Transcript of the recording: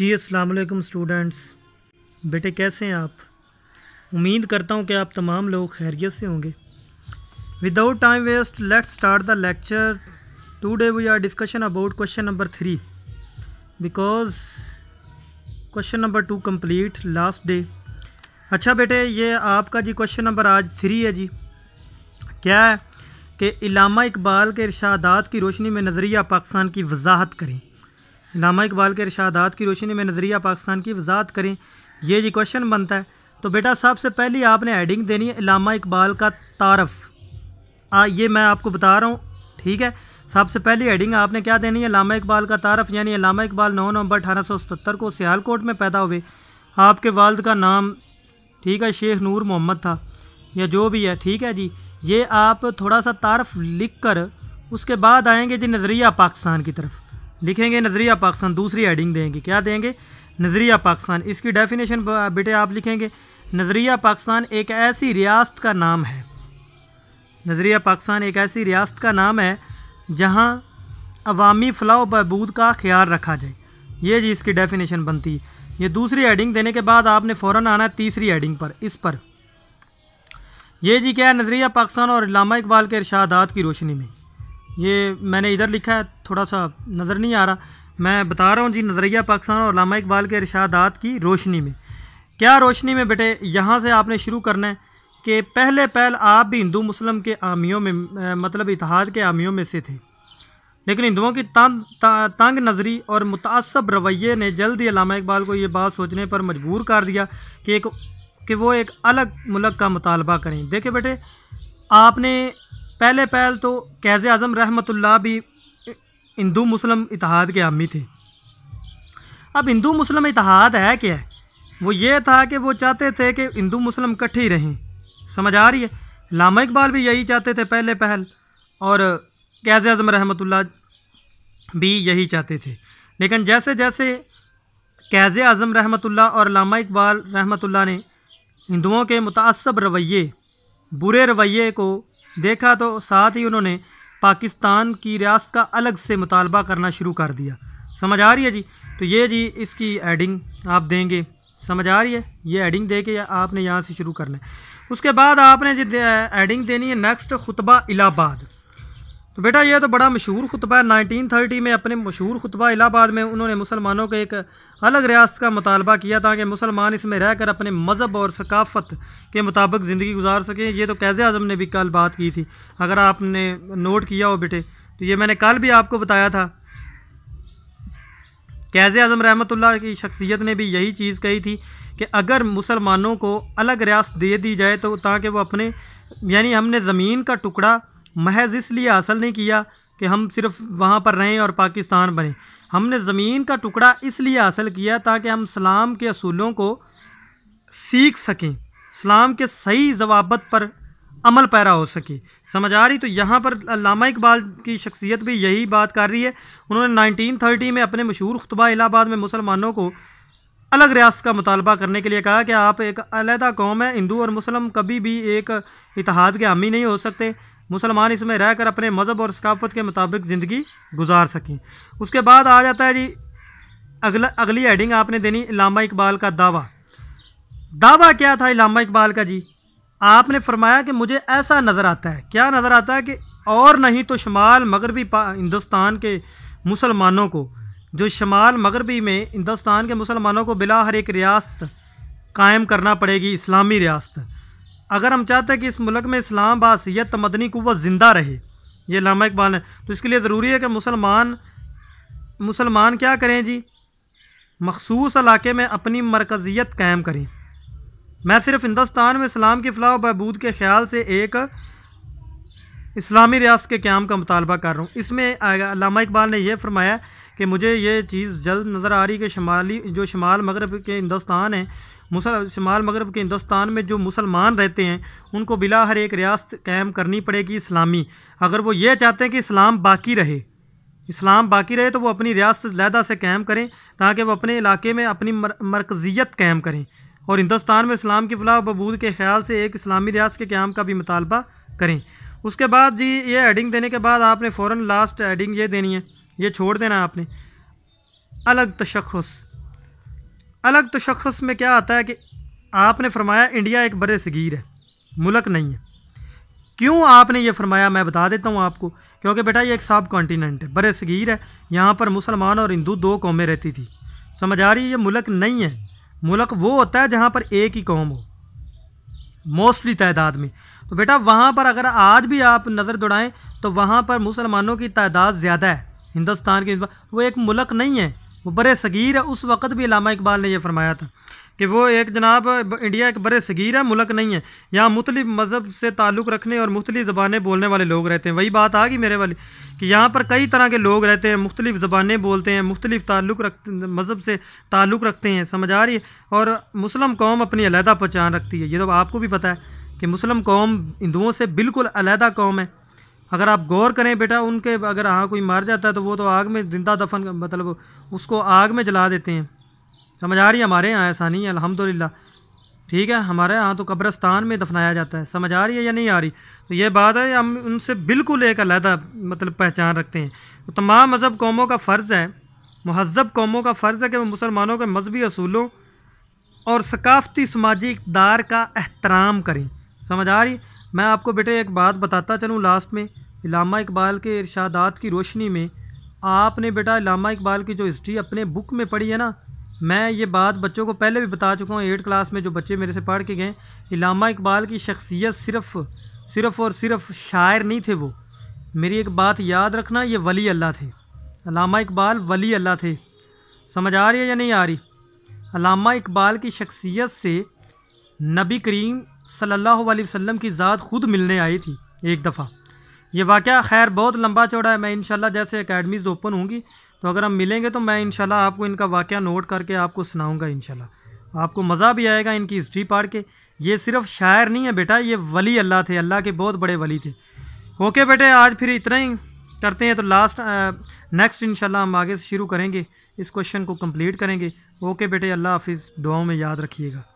जी अस्सलाम स्टूडेंट्स बेटे कैसे हैं आप उम्मीद करता हूँ कि आप तमाम लोग खैरियत से होंगे without time waste let's start the lecture today we are discussion about question number three because question number two complete last day अच्छा बेटे ये आपका जी क्वेश्चन नंबर आज थ्री है जी क्या है कि इलामा इकबाल के इर्शादात की रोशनी में नज़रिया पाकिस्तान की वजाहत करें नामा इकबाल के इर्शादात की रोशनी में नज़रिया पाकिस्तान की वजात करें ये जी क्वेश्चन बनता है तो बेटा सबसे पहली आपने हेडिंग देनी है इलामा इकबाल का तारफ़ आ ये मैं आपको बता रहा हूँ ठीक है सबसे पहली हेडिंग आपने क्या देनी है लामा इकबाल का तारफ़ यानी लामा इकबाल नौ नवंबर अठारह सौ सतर को सियालकोट में पैदा हुए आपके वालद का नाम ठीक है शेख नूर मोहम्मद था या जो भी है ठीक है जी ये आप थोड़ा सा तारफ़ लिख कर उसके बाद आएँगे जी नज़रिया पाकिस्तान की तरफ लिखेंगे नज़रिया पाकिस्तान दूसरी हेडिंग देंगे क्या देंगे नज़रिया पाकिस्तान इसकी डेफिनेशन बेटे आप लिखेंगे नज़रिया पाकिस्तान एक ऐसी रियासत का नाम है नज़रिया पाकिस्तान एक ऐसी रियासत का नाम है जहाँ अवामी फलाह बहबूद का ख्याल रखा जाए ये जी इसकी डेफिनेशन बनती है ये दूसरी हेडिंग देने के बाद आपने फ़ौर आना है तीसरी हेडिंग पर इस पर ये जी क्या है नज़रिया पाकिस्तान और लामा इकबाल के इरशादात की रोशनी में ये मैंने इधर लिखा है थोड़ा सा नज़र नहीं आ रहा मैं बता रहा हूँ जी नज़रिया पाकिस्तान और लामा इकबाल के इरशादात की रोशनी में क्या रोशनी में बेटे यहाँ से आपने शुरू करना है कि पहले पहल आप भी हिंदू मुस्लिम के आमियों में मतलब इतिहाद के आमियों में से थे लेकिन हिंदुओं की तंग तंग नज़री और मुतासब रवैये ने जल्द ही अलामा इकबाल को ये बात सोचने पर मजबूर कर दिया कि एक कि वो एक अलग मुल्क का मुतालबा करें देखे बेटे आपने पहले पहल तो कैज़ अज़म रहमतुल्लाह भी हिंदू मुस्लिम इतिहाद के हामी थे अब हिंदू मुस्लिम इतिहाद है क्या है वो ये था कि वो चाहते थे कि हिंदू मुस्लिम इकट्ठे ही रहें समझ आ रही है लामा इकबाल भी यही चाहते थे पहले पहल और कैज़ अजम रहमत भी यही चाहते थे लेकिन जैसे जैसे कैज़ अजम रहमत और लामा इकबाल रहमत ने हिंदुओं के मुतासब रवैये बुरे रवैये को देखा तो साथ ही उन्होंने पाकिस्तान की रियासत का अलग से मुतालबा करना शुरू कर दिया समझ आ रही है जी तो ये जी इसकी एडिंग आप देंगे समझ आ रही है ये एडिंग दे के आपने यहाँ से शुरू करना है उसके बाद आपने जी एडिंग देनी है नेक्स्ट खुतबा इलाहाबाद तो बेटा ये तो बड़ा मशहूर खुतबा है नाइनटीन थर्टी में अपने मशहूर खुतबा इलाहाबाद में उन्होंने मुसलमानों के एक अलग रियासत का मुतालबा किया ताकि मुसलमान इसमें रह कर अपने मज़हब और सकाफ़त के मुताबिक ज़िंदगी गुजार सकें ये तो कैज़ अज़म ने भी कल बात की थी अगर आपने नोट किया हो बेटे तो ये मैंने कल भी आपको बताया था कैज़ अज़म रहमत की शख्सियत ने भी यही चीज़ कही थी कि अगर मुसलमानों को अलग रियासत दे दी जाए तो ताकि वो अपने यानी हमने ज़मीन का टुकड़ा महज इसलिए हासिल नहीं किया कि हम सिर्फ वहाँ पर रहें और पाकिस्तान बने हमने ज़मीन का टुकड़ा इसलिए हासिल किया ताकि हम सलाम के असूलों को सीख सकें इस्लाम के सही जवाबत पर अमल पैरा हो सके समझ आ रही तो यहाँ पर लामा इकबाल की शख्सियत भी यही बात कर रही है उन्होंने 1930 में अपने मशहूर खुतबा इलाहाबाद में मुसलमानों को अलग रियासत का मुतालबा करने के लिए कहा कि आप एक अलहदा कौम है हिंदू और मुस्लिम कभी भी एक इतिहाद के हामी नहीं हो सकते मुसलमान इसमें रहकर अपने मज़हब और सकाफत के मुताबिक ज़िंदगी गुजार सकें उसके बाद आ जाता है जी अगला अगली हेडिंग आपने देनी इलामा इकबाल का दावा दावा क्या था इलामा इकबाल का जी आपने फरमाया कि मुझे ऐसा नज़र आता है क्या नज़र आता है कि और नहीं तो शुमाल मगरबी हिंदुस्तान के मुसलमानों को जो शुमाल मगरबी में हिंदुस्तान के मुसलमानों को बिला हर एक रियासत कायम करना पड़ेगी इस्लामी रियासत अगर हम चाहते हैं कि इस मुल्क में इस्लाम बासीत मदनी कुत ज़िंदा रहे ये लामा इकबाल है तो इसके लिए ज़रूरी है कि मुसलमान मुसलमान क्या करें जी मखसूस इलाके में अपनी मरकज़ियत कायम करें मैं सिर्फ हिंदुस्तान में इस्लाम की फ़लाह बहबूद के ख्याल से एक इस्लामी रियासत के क्याम का मुतालबा कर रहा हूँ इसमें लामा इकबाल ने यह फरमाया कि मुझे ये चीज़ जल्द नज़र आ रही कि शुमाली जो शुमाल मगरब के हिंदुस्तान है मुसल शुमाल मगरब के हिंदुस्तान में जो मुसलमान रहते हैं उनको बिला हर एक रियासत कायम करनी पड़ेगी इस्लामी अगर वो ये चाहते हैं कि इस्लाम बाकी रहे इस्लाम बाकी रहे तो वो अपनी रियासत लहदा से कायम करें ताकि वो अपने इलाके में अपनी मर, मरकज़ियत कायम करें और हिंदुस्तान में इस्लाम की फलाह बबूद के ख्याल से एक इस्लामी रियासत के क्याम का भी मुतालबा करें उसके बाद जी ये एडिंग देने के बाद आपने फ़ौर लास्ट एडिंग ये देनी है ये छोड़ देना आपने अलग तशखस अलग तशखस तो में क्या आता है कि आपने फरमाया इंडिया एक बर सगीर है मुलक नहीं है क्यों आपने ये फरमाया मैं बता देता हूँ आपको क्योंकि बेटा ये एक सब कॉन्टीनेंट है बर सगीर है यहाँ पर मुसलमान और हिंदू दो कौमें रहती थी समझ आ रही है ये मुलक नहीं है मुलक वो होता है जहाँ पर एक ही कौम हो मोस्टली तादाद में तो बेटा वहाँ पर अगर आज भी आप नज़र दौड़ाएँ तो वहाँ पर मुसलमानों की तादाद ज़्यादा है हिंदुस्तान की वो एक मुलक नहीं है वो बर सगीर है उस वक़्त भी लामा इकबाल ने यह फरमाया था कि वो एक जनाब इंडिया एक बर सगीर है मुल्क नहीं है यहाँ मुख्तलि मज़हब से ताल्लुक़ रखने और मुख्तलि ज़बानें बोलने वाले लोग रहते हैं वही बात आ गई मेरे वाले कि यहाँ पर कई तरह के लोग रहते हैं मुख्तलि ज़बानें बोलते हैं मुख्तलिफ ताल्लुक़ रख मज़हब से ताल्लुक़ रखते हैं समझ आ रही है और मुस्लिम कौम अपनी अलहदा पहचान रखती है ये तो आपको भी पता है कि मुस्लिम कौम हिंदुओं से बिल्कुल अलहदा कौम है अगर आप गौर करें बेटा उनके अगर हाँ कोई मर जाता है तो वो तो आग में जिंदा दफन मतलब उसको आग में जला देते हैं समझ आ रही है हमारे यहाँ ऐसा नहीं है अलहमदिल्ला ठीक है हमारे यहाँ तो कब्रस्तान में दफनाया जाता है समझ आ रही है या नहीं आ रही तो ये बात है हम उनसे बिल्कुल एक अलहदा मतलब पहचान रखते हैं तो तमाम मज़हब कौमों का फ़र्ज़ है महजब कौमों का फ़र्ज़ है कि वह मुसलमानों के मजहबी असूलों और सकाफती समाजी इकदार का एहतराम करें समझ आ रही मैं आपको बेटे एक बात बताता चलूँ लास्ट में इलामा इकबाल के इरशादात की रोशनी में आपने बेटा इलामा इकबाल की जो हिस्ट्री अपने बुक में पढ़ी है ना मैं ये बात बच्चों को पहले भी बता चुका हूँ एट क्लास में जो बच्चे मेरे से पढ़ के गए इलामा इकबाल की शख्सियत सिर्फ सिर्फ और सिर्फ शायर नहीं थे वो मेरी एक बात याद रखना ये वली अल्लाह थे अलामा इकबाल वली अल्लाह थे समझ आ रही है या नहीं आ रही अलामा इकबाल की शख्सियत से नबी करीम सल्लल्लाहु अलैहि वसल्लम की ज़ात खुद मिलने आई थी एक दफ़ा ये वाक़ खैर बहुत लंबा चौड़ा है मैं इन जैसे अकेडमीज़ ओपन तो होंगी तो अगर हम मिलेंगे तो मैं इन आपको इनका वाक़ नोट करके आपको सुनाऊँगा इन आपको मज़ा भी आएगा इनकी हिस्ट्री पढ़ के ये सिर्फ शायर नहीं है बेटा ये वली अल्लाह थे अल्लाह के बहुत बड़े वली थे ओके बेटे आज फिर इतना ही करते हैं तो लास्ट नेक्स्ट इंशाल्लाह हम आगे से शुरू करेंगे इस क्वेश्चन को कंप्लीट करेंगे ओके बेटे अल्लाह हाफिज़ दुआओं में याद रखिएगा